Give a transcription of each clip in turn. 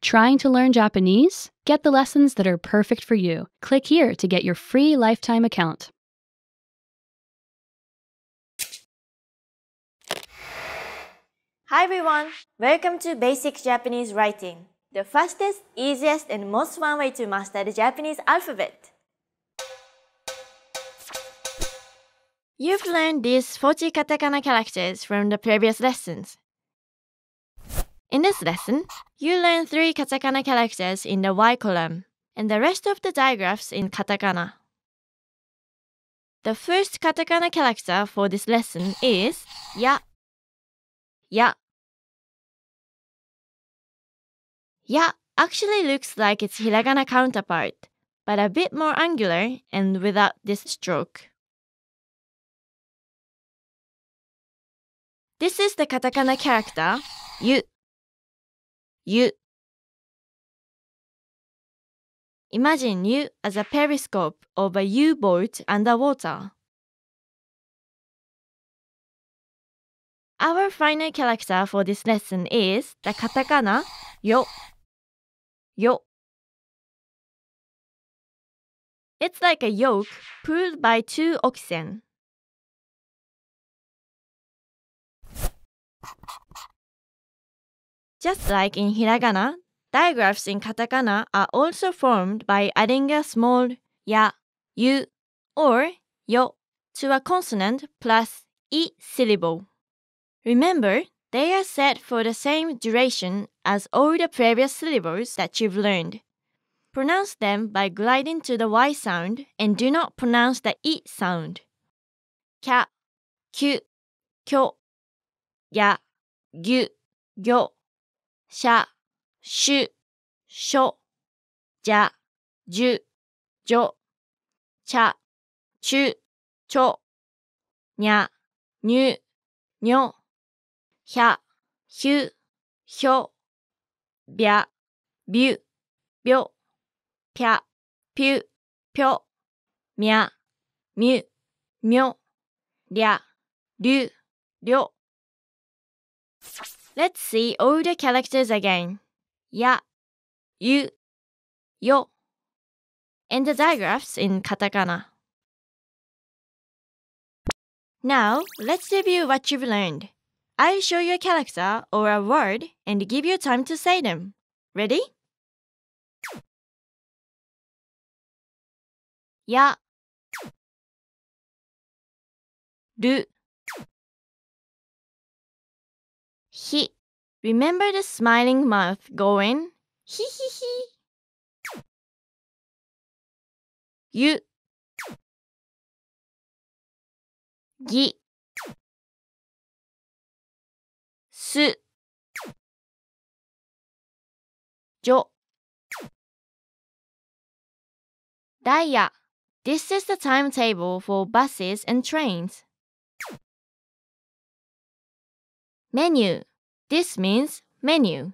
Trying to learn Japanese? Get the lessons that are perfect for you. Click here to get your free lifetime account. Hi everyone! Welcome to Basic Japanese Writing, the fastest, easiest, and most fun way to master the Japanese alphabet. You've learned these 40 katakana characters from the previous lessons. In this lesson, you learn three katakana characters in the Y column and the rest of the digraphs in katakana. The first katakana character for this lesson is ya. Ya. Ya actually looks like its hiragana counterpart, but a bit more angular and without this stroke. This is the katakana character, yu you. Imagine you as a periscope of a U boat underwater. Our final character for this lesson is the katakana yo. Yo. It's like a yoke pulled by two oxen. Just like in hiragana, digraphs in katakana are also formed by adding a small ya, you, or yo to a consonant plus e syllable. Remember, they are set for the same duration as all the previous syllables that you've learned. Pronounce them by gliding to the y sound and do not pronounce the e sound. Ka, ku, kyo, ya, gu, gyo. しゃ、しゅ、しょ、じゃ、じゅ、じょ、ちゃ、ちゅ、ちょ、にゃ、にゅ、にょ、ひゃ、ひゅ、ひょ、びゃ、びゅ、びょ、ぴゃ、ぴゅ、ぴょ、みゃ、みゅ、みょ、りゃ、りゅ、りょ。Let's see all the characters again. Ya, you, yo, and the digraphs in katakana. Now, let's review what you've learned. I'll show you a character or a word and give you time to say them. Ready? Ya, ru, He. Remember the smiling mouth going he he he. You. Gi. Su. Jo. Daya. This is the timetable for buses and trains. メニュー This means menu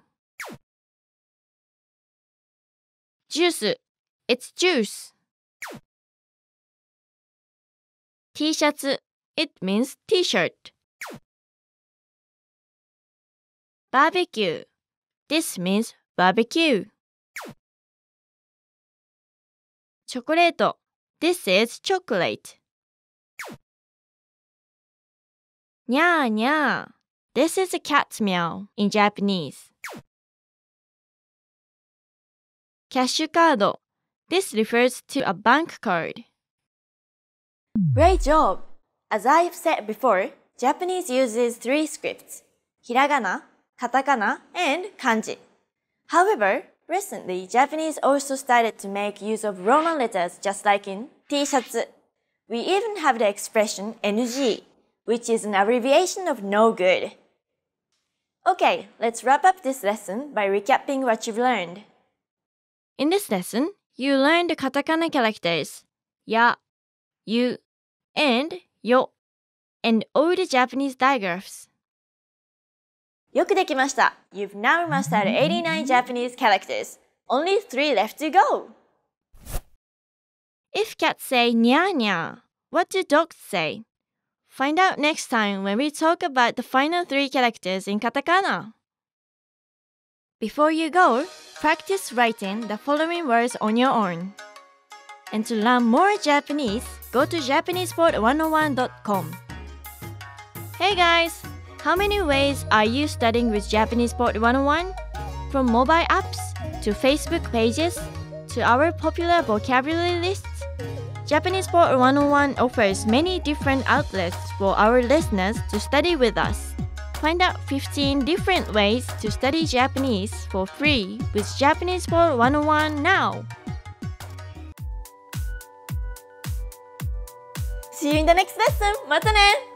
ジュース It's juice T シャツ It means t-shirt バーベキュー This means barbecue チョコレート This is chocolate にゃーにゃー This is a cat's meow in Japanese. Cash card. This refers to a bank card. Great job! As I've said before, Japanese uses three scripts hiragana, katakana, and kanji. However, recently Japanese also started to make use of Roman letters just like in t shirts. We even have the expression NG, which is an abbreviation of no good. Okay, let's wrap up this lesson by recapping what you've learned. In this lesson, you learned the katakana characters ya, you, and yo, and all the Japanese digraphs. よくできました !You've now mastered 89 Japanese characters. Only 3 left to go! If cats say nya nya, what do dogs say? Find out next time when we talk about the final three characters in katakana. Before you go, practice writing the following words on your own. And to learn more Japanese, go to japanesepod101.com. Hey guys, how many ways are you studying with JapanesePod 101? From mobile apps to Facebook pages to our popular vocabulary list Japanese for 101 offers many different outlets for our listeners to study with us. Find out 15 different ways to study Japanese for free with Japanese for 101 now. See you in the next lesson. またね